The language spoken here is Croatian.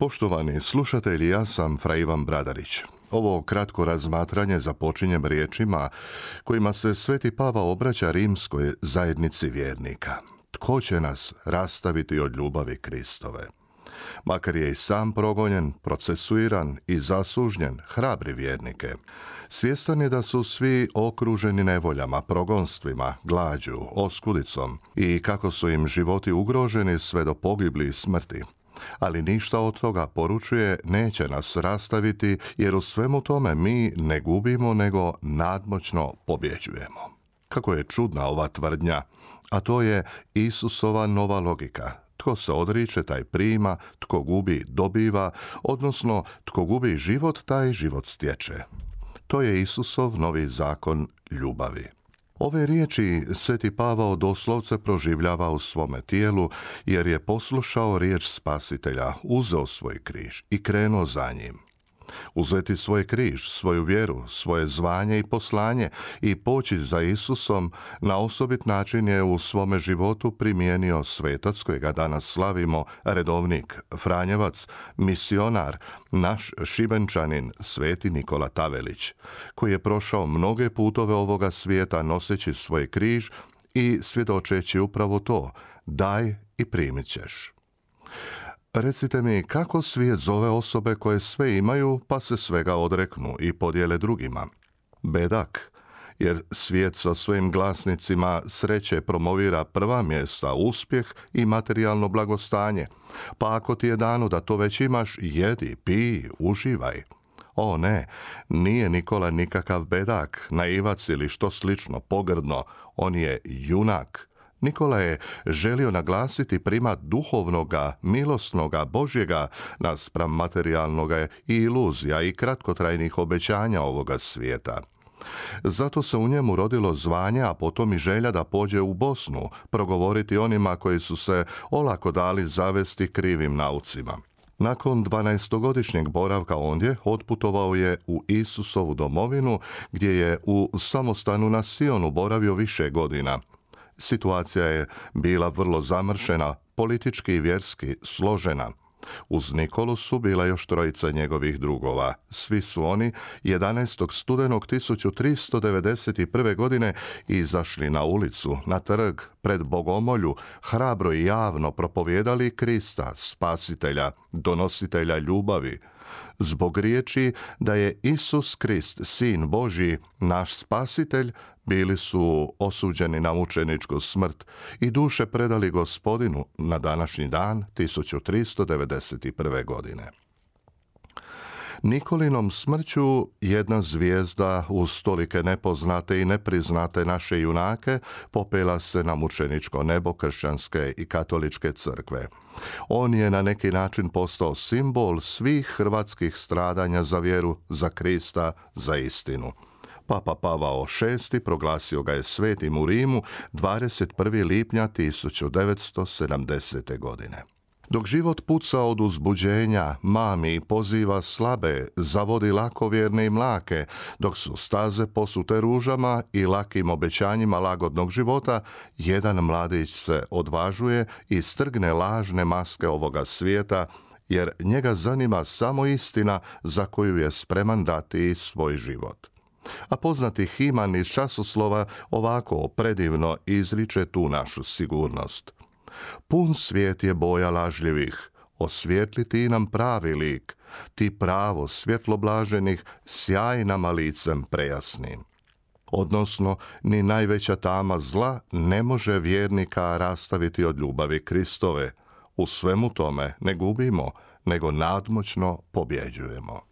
Poštovani slušatelji, ja sam Ivan Bradarić. Ovo kratko razmatranje započinjem riječima kojima se Sveti Pava obraća rimskoj zajednici vjernika. Tko će nas rastaviti od ljubavi Kristove? Makar je i sam progonjen, procesuiran i zasužnjen, hrabri vjernike. Svjestan je da su svi okruženi nevoljama, progonstvima, glađu, oskudicom i kako su im životi ugroženi sve do pogibli i smrti, ali ništa od toga poručuje neće nas rastaviti jer u svemu tome mi ne gubimo nego nadmoćno pobjeđujemo. Kako je čudna ova tvrdnja, a to je Isusova nova logika. Tko se odriče, taj prima, tko gubi, dobiva, odnosno tko gubi život, taj život stječe. To je Isusov novi zakon ljubavi. Ove riječi Sveti Pavao doslovce proživljava u svome tijelu jer je poslušao riječ Spasitelja, uzeo svoj križ i krenuo za njim uzeti svoj križ, svoju vjeru, svoje zvanje i poslanje i poći za Isusom na osobit način je u svome životu primijenio svetac kojega danas slavimo, redovnik Franjevac, misionar, naš šibenčanin sveti Nikola Tavelić, koji je prošao mnoge putove ovoga svijeta noseći svoj križ i svjedočeći upravo to, daj i primit ćeš. Recite mi kako svijet zove osobe koje sve imaju pa se svega odreknu i podijele drugima. Bedak, jer svijet sa svojim glasnicima sreće promovira prva mjesta, uspjeh i materijalno blagostanje. Pa ako ti je danu da to već imaš, jedi, pij, uživaj. O ne, nije Nikola nikakav bedak, naivac ili što slično, pogrdno. On je junak. Nikola je želio naglasiti primat duhovnoga, milosnoga, Božjega naspram materijalnoga i iluzija i kratkotrajnih obećanja ovoga svijeta. Zato se u njemu rodilo zvanje, a potom i želja da pođe u Bosnu, progovoriti onima koji su se olako dali zavesti krivim naucima. Nakon 12-godišnjeg boravka ondje otputovao je u Isusovu domovinu gdje je u samostanu na Sionu boravio više godina. Situacija je bila vrlo zamršena, politički i vjerski složena. Uz Nikolu su bila još trojica njegovih drugova. Svi su oni 11. studenog 1391. godine izašli na ulicu, na trg, pred bogomolju, hrabro i javno propovjedali Krista, spasitelja, donositelja ljubavi, Zbog riječi da je Isus Krist, Sin Božji, naš spasitelj, bili su osuđeni na mučeničku smrt i duše predali gospodinu na današnji dan 1391. godine. Nikolinom smrću jedna zvijezda uz tolike nepoznate i nepriznate naše junake popela se na mučeničko nebo kršćanske i katoličke crkve. On je na neki način postao simbol svih hrvatskih stradanja za vjeru, za Krista, za istinu. Papa Pavao VI proglasio ga je svetim u Rimu 21. lipnja 1970. godine. Dok život puca od uzbuđenja, mami i poziva slabe, zavodi lakovjerne i mlake, dok su staze posute ružama i lakim obećanjima lagodnog života, jedan mladić se odvažuje i strgne lažne maske ovoga svijeta, jer njega zanima samo istina za koju je spreman dati svoj život. A poznati Himan iz časoslova ovako predivno izriče tu našu sigurnost – Pun svijet je boja lažljivih, osvijetli ti nam pravi lik, ti pravo svjetloblaženih sjaj nama licem prejasnim. Odnosno, ni najveća tama zla ne može vjernika rastaviti od ljubavi Kristove. U svemu tome ne gubimo, nego nadmoćno pobjeđujemo.